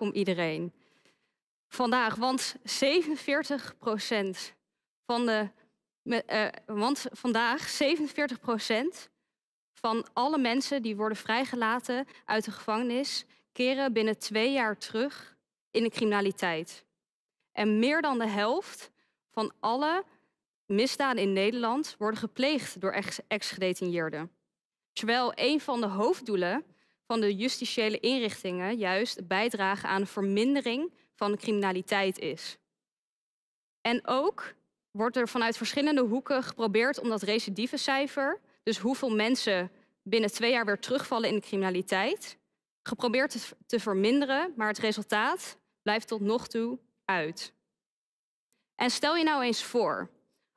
om iedereen vandaag. Want 47 procent van de. Eh, want vandaag 47 procent van alle mensen die worden vrijgelaten uit de gevangenis keren binnen twee jaar terug in de criminaliteit. En meer dan de helft van alle misdaden in Nederland worden gepleegd door ex-gedetineerden. Terwijl een van de hoofddoelen van de justitiële inrichtingen juist bijdragen aan een vermindering van criminaliteit is. En ook wordt er vanuit verschillende hoeken geprobeerd om dat recidivecijfer, dus hoeveel mensen binnen twee jaar weer terugvallen in de criminaliteit, geprobeerd te, te verminderen, maar het resultaat blijft tot nog toe uit. En stel je nou eens voor,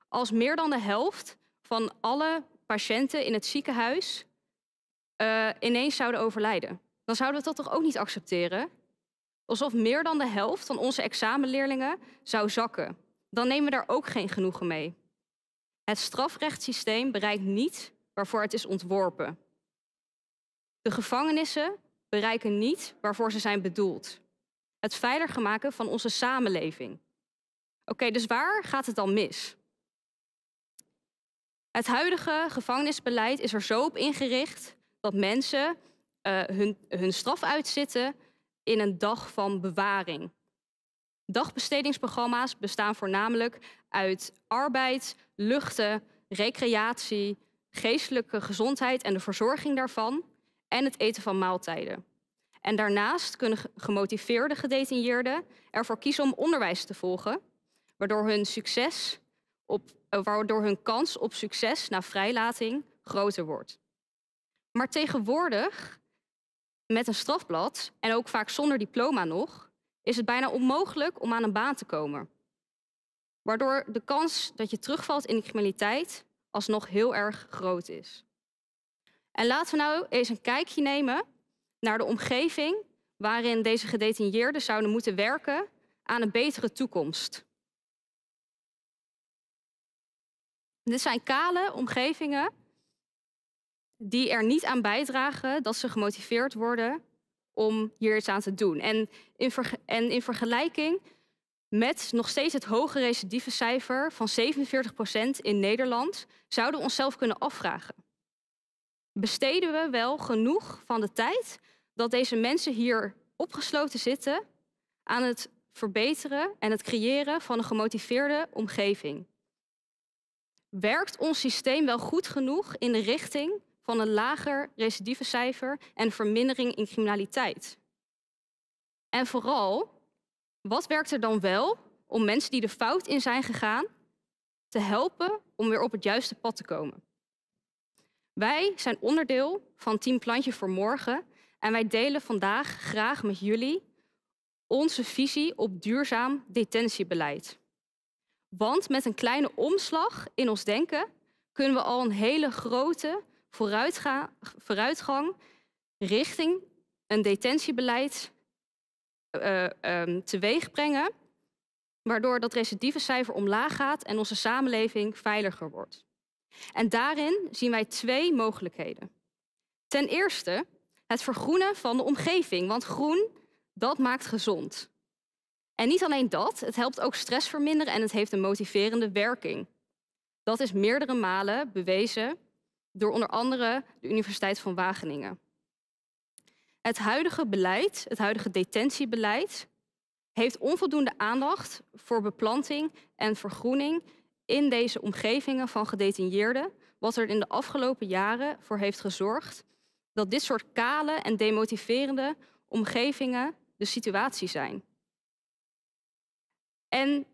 als meer dan de helft van alle patiënten in het ziekenhuis eh, ineens zouden overlijden. Dan zouden we dat toch ook niet accepteren? Alsof meer dan de helft van onze examenleerlingen zou zakken. Dan nemen we daar ook geen genoegen mee. Het strafrechtssysteem bereikt niet waarvoor het is ontworpen. De gevangenissen bereiken niet waarvoor ze zijn bedoeld. Het veiliger maken van onze samenleving. Oké, dus waar gaat het dan mis? Het huidige gevangenisbeleid is er zo op ingericht dat mensen eh, hun, hun straf uitzitten in een dag van bewaring. Dagbestedingsprogramma's bestaan voornamelijk uit arbeid, luchten, recreatie, geestelijke gezondheid en de verzorging daarvan en het eten van maaltijden. En daarnaast kunnen gemotiveerde gedetineerden ervoor kiezen om onderwijs te volgen, waardoor hun, succes op, eh, waardoor hun kans op succes na vrijlating groter wordt. Maar tegenwoordig, met een strafblad en ook vaak zonder diploma nog, is het bijna onmogelijk om aan een baan te komen. Waardoor de kans dat je terugvalt in de criminaliteit alsnog heel erg groot is. En laten we nou eens een kijkje nemen naar de omgeving waarin deze gedetineerden zouden moeten werken aan een betere toekomst. Dit zijn kale omgevingen die er niet aan bijdragen dat ze gemotiveerd worden om hier iets aan te doen. En in, en in vergelijking met nog steeds het hoge recidivecijfer van 47% in Nederland zouden we onszelf kunnen afvragen. Besteden we wel genoeg van de tijd dat deze mensen hier opgesloten zitten aan het verbeteren en het creëren van een gemotiveerde omgeving? Werkt ons systeem wel goed genoeg in de richting van een lager recidivecijfer en vermindering in criminaliteit. En vooral, wat werkt er dan wel om mensen die de fout in zijn gegaan te helpen om weer op het juiste pad te komen? Wij zijn onderdeel van Team Plantje voor Morgen en wij delen vandaag graag met jullie onze visie op duurzaam detentiebeleid. Want met een kleine omslag in ons denken kunnen we al een hele grote vooruitga, vooruitgang richting een detentiebeleid uh, um, teweeg brengen, waardoor dat recidivecijfer omlaag gaat en onze samenleving veiliger wordt. En daarin zien wij twee mogelijkheden. Ten eerste het vergroenen van de omgeving, want groen, dat maakt gezond. En niet alleen dat, het helpt ook stress verminderen en het heeft een motiverende werking. Dat is meerdere malen bewezen door onder andere de Universiteit van Wageningen. Het huidige beleid, het huidige detentiebeleid, heeft onvoldoende aandacht voor beplanting en vergroening in deze omgevingen van gedetineerden, wat er in de afgelopen jaren voor heeft gezorgd dat dit soort kale en demotiverende omgevingen de situatie zijn. En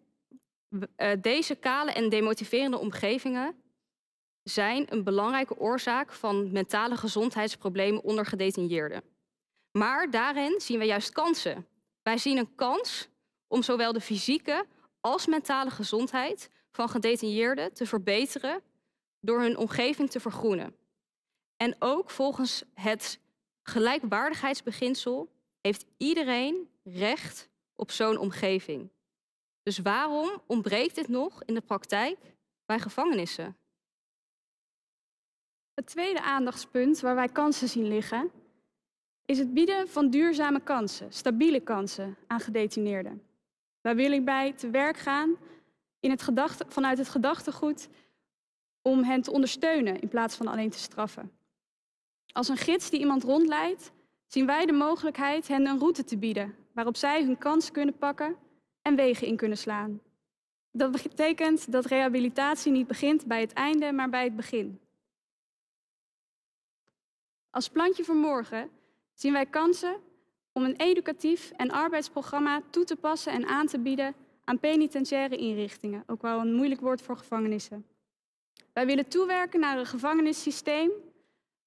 eh, deze kale en demotiverende omgevingen zijn een belangrijke oorzaak van mentale gezondheidsproblemen onder gedetineerden. Maar daarin zien we juist kansen. Wij zien een kans om zowel de fysieke als mentale gezondheid van gedetineerden te verbeteren door hun omgeving te vergroenen. En ook volgens het gelijkwaardigheidsbeginsel heeft iedereen recht op zo'n omgeving. Dus waarom ontbreekt dit nog in de praktijk bij gevangenissen? Het tweede aandachtspunt waar wij kansen zien liggen, is het bieden van duurzame kansen, stabiele kansen aan gedetineerden. Wij willen bij te werk gaan in het gedachte, vanuit het gedachtegoed om hen te ondersteunen in plaats van alleen te straffen. Als een gids die iemand rondleidt, zien wij de mogelijkheid hen een route te bieden waarop zij hun kans kunnen pakken en wegen in kunnen slaan. Dat betekent dat rehabilitatie niet begint bij het einde, maar bij het begin. Als plantje voor morgen zien wij kansen om een educatief en arbeidsprogramma toe te passen en aan te bieden aan penitentiaire inrichtingen, ook wel een moeilijk woord voor gevangenissen. Wij willen toewerken naar een gevangenissysteem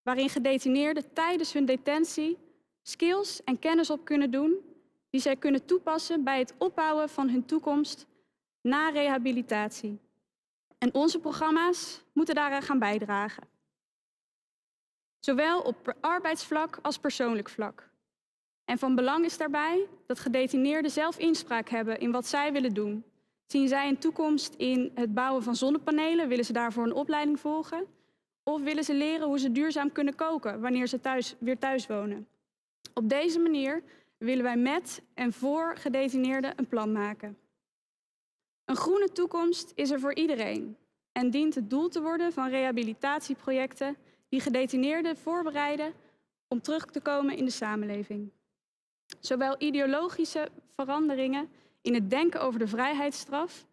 waarin gedetineerden tijdens hun detentie skills en kennis op kunnen doen die zij kunnen toepassen bij het opbouwen van hun toekomst na rehabilitatie. En onze programma's moeten daaraan gaan bijdragen zowel op arbeidsvlak als persoonlijk vlak. En van belang is daarbij dat gedetineerden zelf inspraak hebben in wat zij willen doen. Zien zij een toekomst in het bouwen van zonnepanelen? Willen ze daarvoor een opleiding volgen? Of willen ze leren hoe ze duurzaam kunnen koken wanneer ze thuis, weer thuis wonen? Op deze manier willen wij met en voor gedetineerden een plan maken. Een groene toekomst is er voor iedereen en dient het doel te worden van rehabilitatieprojecten die gedetineerden voorbereiden om terug te komen in de samenleving. Zowel ideologische veranderingen in het denken over de vrijheidsstraf,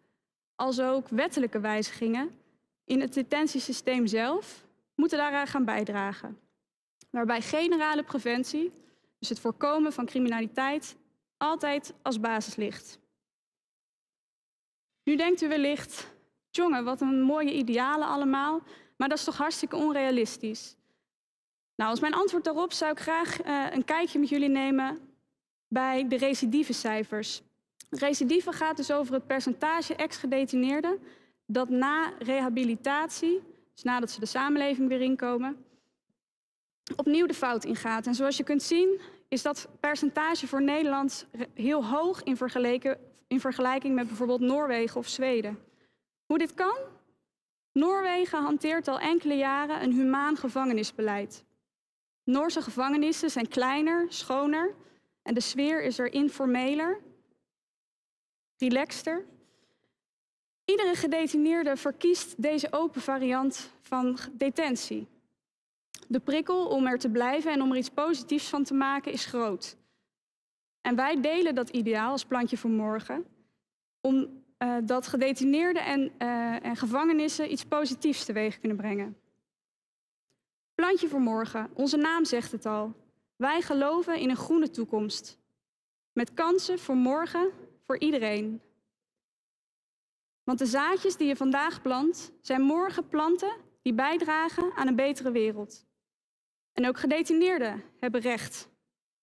als ook wettelijke wijzigingen in het detentiesysteem zelf, moeten daaraan gaan bijdragen. Waarbij generale preventie, dus het voorkomen van criminaliteit, altijd als basis ligt. Nu denkt u wellicht, jongen, wat een mooie idealen allemaal. Maar dat is toch hartstikke onrealistisch? Nou, als mijn antwoord daarop zou ik graag eh, een kijkje met jullie nemen bij de recidivecijfers. Recidive gaat dus over het percentage ex-gedetineerden dat na rehabilitatie, dus nadat ze de samenleving weer inkomen, opnieuw de fout ingaat. En zoals je kunt zien is dat percentage voor Nederland heel hoog in, in vergelijking met bijvoorbeeld Noorwegen of Zweden. Hoe dit kan? Noorwegen hanteert al enkele jaren een humaan gevangenisbeleid. Noorse gevangenissen zijn kleiner, schoner en de sfeer is er informeler, relaxter. Iedere gedetineerde verkiest deze open variant van detentie. De prikkel om er te blijven en om er iets positiefs van te maken is groot. En wij delen dat ideaal als plantje voor morgen om eh, dat gedetineerden en, eh, en gevangenissen iets positiefs teweeg kunnen brengen. Plantje voor morgen, onze naam zegt het al. Wij geloven in een groene toekomst. Met kansen voor morgen, voor iedereen. Want de zaadjes die je vandaag plant, zijn morgen planten die bijdragen aan een betere wereld. En ook gedetineerden hebben recht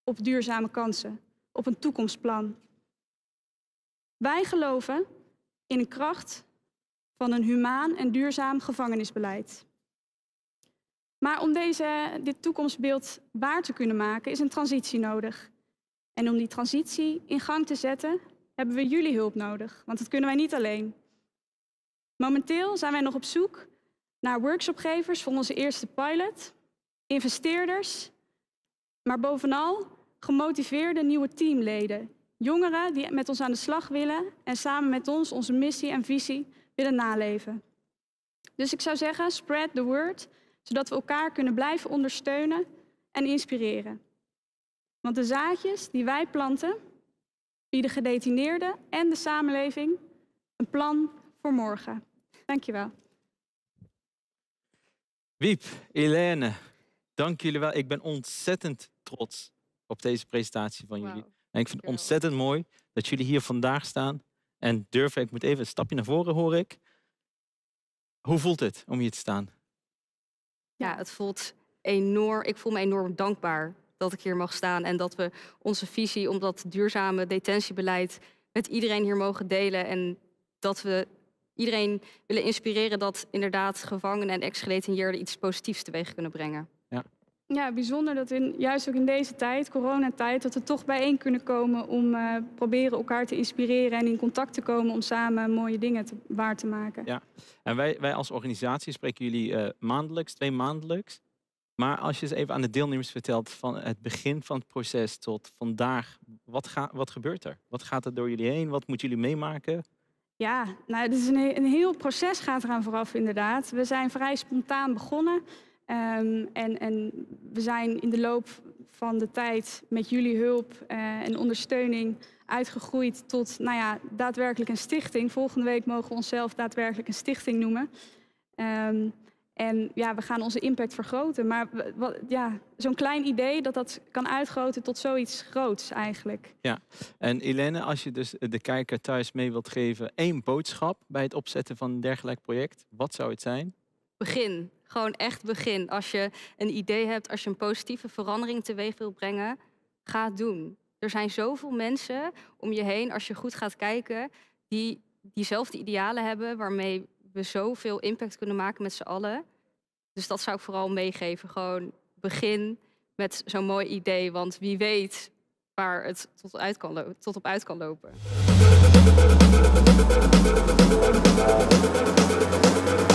op duurzame kansen, op een toekomstplan. Wij geloven in kracht van een humaan en duurzaam gevangenisbeleid. Maar om deze, dit toekomstbeeld waar te kunnen maken, is een transitie nodig. En om die transitie in gang te zetten, hebben we jullie hulp nodig, want dat kunnen wij niet alleen. Momenteel zijn wij nog op zoek naar workshopgevers voor onze eerste pilot, investeerders, maar bovenal gemotiveerde nieuwe teamleden Jongeren die met ons aan de slag willen en samen met ons onze missie en visie willen naleven. Dus ik zou zeggen, spread the word, zodat we elkaar kunnen blijven ondersteunen en inspireren. Want de zaadjes die wij planten, bieden gedetineerden en de samenleving een plan voor morgen. Dankjewel. Wiep, Helene, dank jullie wel. Ik ben ontzettend trots op deze presentatie van jullie. En ik vind het ontzettend mooi dat jullie hier vandaag staan. En durven, ik moet even een stapje naar voren hoor ik. Hoe voelt het om hier te staan? Ja, het voelt enorm. Ik voel me enorm dankbaar dat ik hier mag staan. En dat we onze visie om dat duurzame detentiebeleid met iedereen hier mogen delen. En dat we iedereen willen inspireren dat inderdaad gevangenen en ex-gedetineerden iets positiefs teweeg kunnen brengen ja, bijzonder dat in, juist ook in deze tijd, coronatijd, dat we toch bijeen kunnen komen om eh, proberen elkaar te inspireren en in contact te komen om samen mooie dingen waar te maken. Ja, en wij, wij als organisatie spreken jullie eh, maandelijks, twee maandelijks. Maar als je eens even aan de deelnemers vertelt van het begin van het proces tot vandaag, wat, ga, wat gebeurt er? Wat gaat er door jullie heen? Wat moeten jullie meemaken? Ja, nou, is een, een heel proces gaat eraan vooraf inderdaad. We zijn vrij spontaan begonnen. Ehm, en, en, we zijn in de loop van de tijd met jullie hulp eh, en ondersteuning uitgegroeid tot nou ja, daadwerkelijk een stichting. Volgende week mogen we onszelf daadwerkelijk een stichting noemen. Ehm, en ja, we gaan onze impact vergroten. Maar ja, zo'n klein idee dat dat kan uitgroten tot zoiets groots eigenlijk. Ja, en Elene, als je dus de kijker thuis mee wilt geven één boodschap bij het opzetten van een dergelijk project, wat zou het zijn? begin. Gewoon echt begin. Als je een idee hebt, als je een positieve verandering teweeg wil brengen, ga het doen. Er zijn zoveel mensen om je heen, als je goed gaat kijken, die diezelfde idealen hebben waarmee we zoveel impact kunnen maken met z'n allen. Dus dat zou ik vooral meegeven. Gewoon begin met zo'n mooi idee, want wie weet waar het tot, uit kan tot op uit kan lopen.